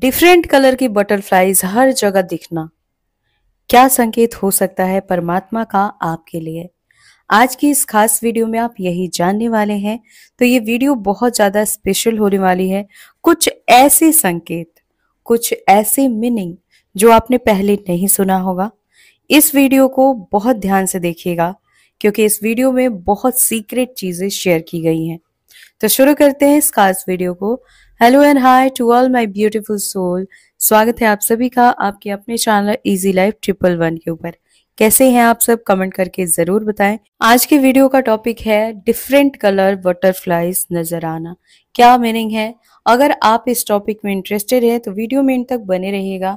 Different colour की butterflies हर जगह दिखना क्या संकेत हो सकता है परमात्मा का आपके लिए आज की इस खास वीडियो में आप यही जानने वाले हैं तो ये वीडियो बहुत ज़्यादा स्पेशल होने वाली है कुछ ऐसे संकेत कुछ ऐसे मीनिंग जो आपने पहले नहीं सुना होगा इस वीडियो को बहुत ध्यान से देखिएगा क्योंकि इस वीडियो में बहुत सीक्रेट चीज़ें शेयर की गई हैं तो शुरू करते हैं इस खास वीडियो को hello and hi to all my beautiful soul स्वागत है आप सभी का आपके अपने channel easy life triple one के ऊपर कैसे हैं आप सब कमेंट करके जरूर बताएं आज के वीडियो का टॉपिक है डिफरेंट कलर बटरफ्लाईज नजर आना क्या मीनिंग है अगर आप इस टॉपिक में इंटरेस्टेड है तो वीडियो में इन तक बने रहिएगा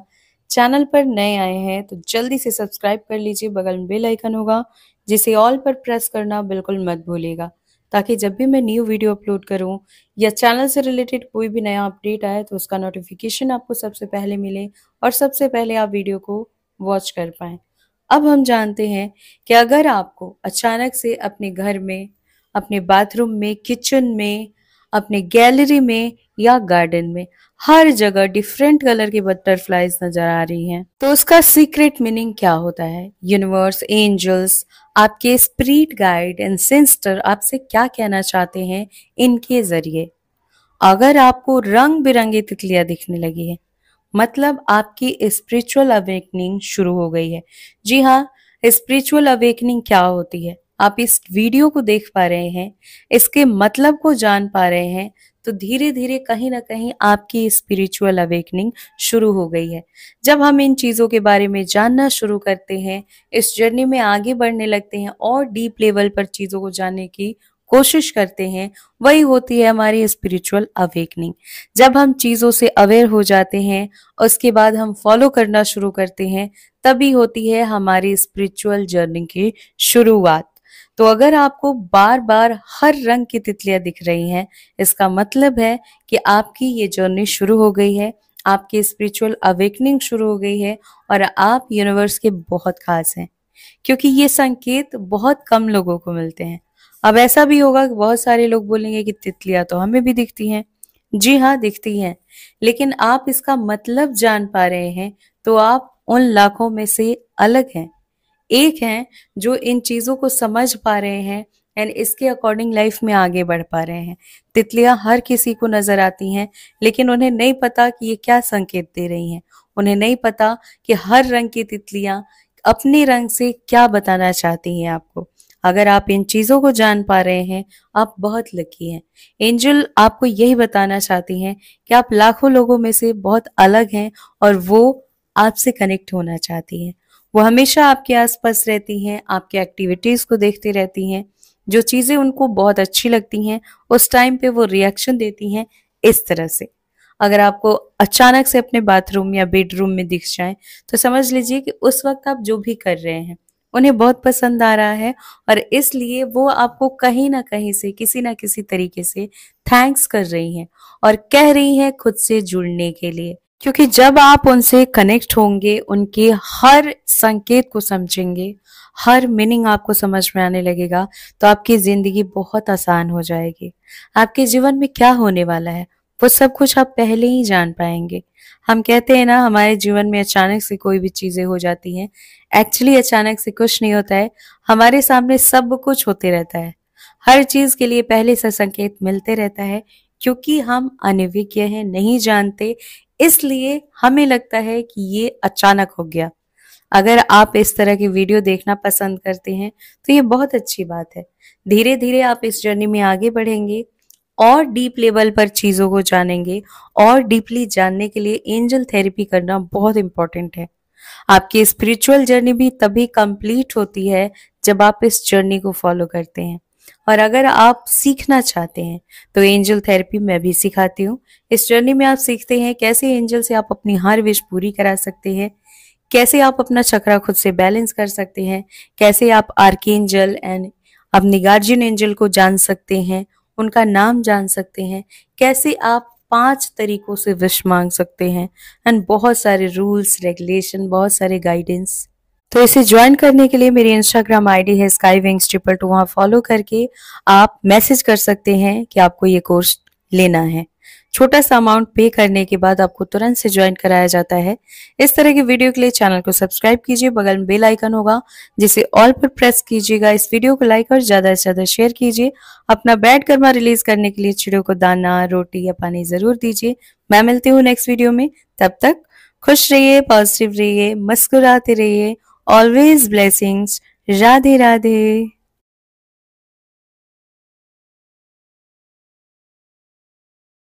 चैनल पर नए आए हैं तो जल्दी से सब्सक्राइब कर लीजिए बगल में बेल आइकन होगा जिसे ऑल पर प्रेस करना बिल्कुल मत भूलिएगा ताकि जब भी मैं न्यू वीडियो अपलोड करूं या चैनल से रिलेटेड कोई भी नया अपडेट आए तो उसका नोटिफिकेशन आपको सबसे पहले मिले और सबसे पहले आप वीडियो को वॉच कर पाए अब हम जानते हैं कि अगर आपको अचानक से अपने घर में अपने बाथरूम में किचन में अपने गैलरी में या गार्डन में हर जगह डिफरेंट कलर की बटरफ्लाईज नजर आ रही हैं। तो उसका सीक्रेट मीनिंग क्या होता है यूनिवर्स एंजल्स आपके स्प्रीट गाइड एंड सिंस्टर आपसे क्या कहना चाहते हैं इनके जरिए अगर आपको रंग बिरंगी तितलियां दिखने लगी है मतलब आपकी स्पिरिचुअल अवेकनिंग शुरू हो गई है जी हाँ स्पिरिचुअल अवेकनिंग क्या होती है आप इस वीडियो को देख पा रहे हैं इसके मतलब को जान पा रहे हैं तो धीरे धीरे कहीं ना कहीं आपकी स्पिरिचुअल अवेकनिंग शुरू हो गई है जब हम इन चीज़ों के बारे में जानना शुरू करते हैं इस जर्नी में आगे बढ़ने लगते हैं और डीप लेवल पर चीज़ों को जानने की कोशिश करते हैं वही होती है हमारी स्पिरिचुअल अवेकनिंग जब हम चीज़ों से अवेयर हो जाते हैं उसके बाद हम फॉलो करना शुरू करते हैं तभी होती है हमारी स्पिरिचुअल जर्नी की शुरुआत तो अगर आपको बार बार हर रंग की तितलियां दिख रही हैं इसका मतलब है कि आपकी ये जर्नी शुरू हो गई है आपकी स्पिरिचुअल अवेकनिंग शुरू हो गई है और आप यूनिवर्स के बहुत खास हैं क्योंकि ये संकेत बहुत कम लोगों को मिलते हैं अब ऐसा भी होगा कि बहुत सारे लोग बोलेंगे कि तितलियां तो हमें भी दिखती हैं जी हाँ दिखती हैं लेकिन आप इसका मतलब जान पा रहे हैं तो आप उन लाखों में से अलग हैं एक हैं जो इन चीज़ों को समझ पा रहे हैं एंड इसके अकॉर्डिंग लाइफ में आगे बढ़ पा रहे हैं तितलियां हर किसी को नजर आती हैं लेकिन उन्हें नहीं पता कि ये क्या संकेत दे रही हैं उन्हें नहीं पता कि हर रंग की तितलियां अपने रंग से क्या बताना चाहती हैं आपको अगर आप इन चीज़ों को जान पा रहे हैं आप बहुत लकी हैं एंजल आपको यही बताना चाहती हैं कि आप लाखों लोगों में से बहुत अलग हैं और वो आपसे कनेक्ट होना चाहती हैं वो हमेशा आपके आसपास रहती हैं आपके एक्टिविटीज़ को देखती रहती हैं जो चीज़ें उनको बहुत अच्छी लगती हैं उस टाइम पे वो रिएक्शन देती हैं इस तरह से अगर आपको अचानक से अपने बाथरूम या बेडरूम में दिख जाए तो समझ लीजिए कि उस वक्त आप जो भी कर रहे हैं उन्हें बहुत पसंद आ रहा है और इसलिए वो आपको कहीं ना कहीं से किसी ना किसी तरीके से थैंक्स कर रही हैं और कह रही हैं खुद से जुड़ने के लिए क्योंकि जब आप उनसे कनेक्ट होंगे उनके हर संकेत को समझेंगे हर मीनिंग आपको समझ में आने लगेगा तो आपकी जिंदगी बहुत आसान हो जाएगी आपके जीवन में क्या होने वाला है वो सब कुछ आप पहले ही जान पाएंगे हम कहते हैं ना हमारे जीवन में अचानक से कोई भी चीजें हो जाती हैं एक्चुअली अचानक से कुछ नहीं होता है हमारे सामने सब कुछ होते रहता है हर चीज के लिए पहले से संकेत मिलते रहता है क्योंकि हम अनिभिज्ञ हैं नहीं जानते इसलिए हमें लगता है कि ये अचानक हो गया अगर आप इस तरह की वीडियो देखना पसंद करते हैं तो ये बहुत अच्छी बात है धीरे धीरे आप इस जर्नी में आगे बढ़ेंगे और डीप लेवल पर चीज़ों को जानेंगे और डीपली जानने के लिए एंजल थेरेपी करना बहुत इंपॉर्टेंट है आपकी स्पिरिचुअल जर्नी भी तभी कंप्लीट होती है जब आप इस जर्नी को फॉलो करते हैं और अगर आप सीखना चाहते हैं तो एंजल थेरेपी मैं भी सिखाती हूँ इस जर्नी में आप सीखते हैं कैसे एंजल से आप अपनी हर विश पूरी करा सकते हैं कैसे आप अपना चक्रा खुद से बैलेंस कर सकते हैं कैसे आप आर्की एंजल एंड अपनी गार्जियन एंजल को जान सकते हैं उनका नाम जान सकते हैं कैसे आप पांच तरीकों से विश मांग सकते हैं एंड बहुत सारे रूल्स रेगुलेशन बहुत सारे गाइडेंस तो इसे ज्वाइन करने के लिए मेरी इंस्टाग्राम आईडी है स्काई विंग्स ट्रिपल टू वहां फॉलो करके आप मैसेज कर सकते हैं कि आपको ये कोर्स लेना है छोटा सा अमाउंट पे करने के बाद आपको तुरंत से ज्वाइन कराया जाता है इस तरह के वीडियो के लिए चैनल को सब्सक्राइब कीजिए बगल में बेल आइकन होगा जिसे ऑल पर प्रेस कीजिएगा इस वीडियो को लाइक और ज़्यादा से ज़्यादा शेयर कीजिए अपना बैड कर्मा रिलीज करने के लिए चिड़ियों को दाना रोटी या पानी ज़रूर दीजिए मैं मिलती हूँ नेक्स्ट वीडियो में तब तक खुश रहिए पॉजिटिव रहिए मुस्कुराते रहिए Always blessings. Radhe Radhe.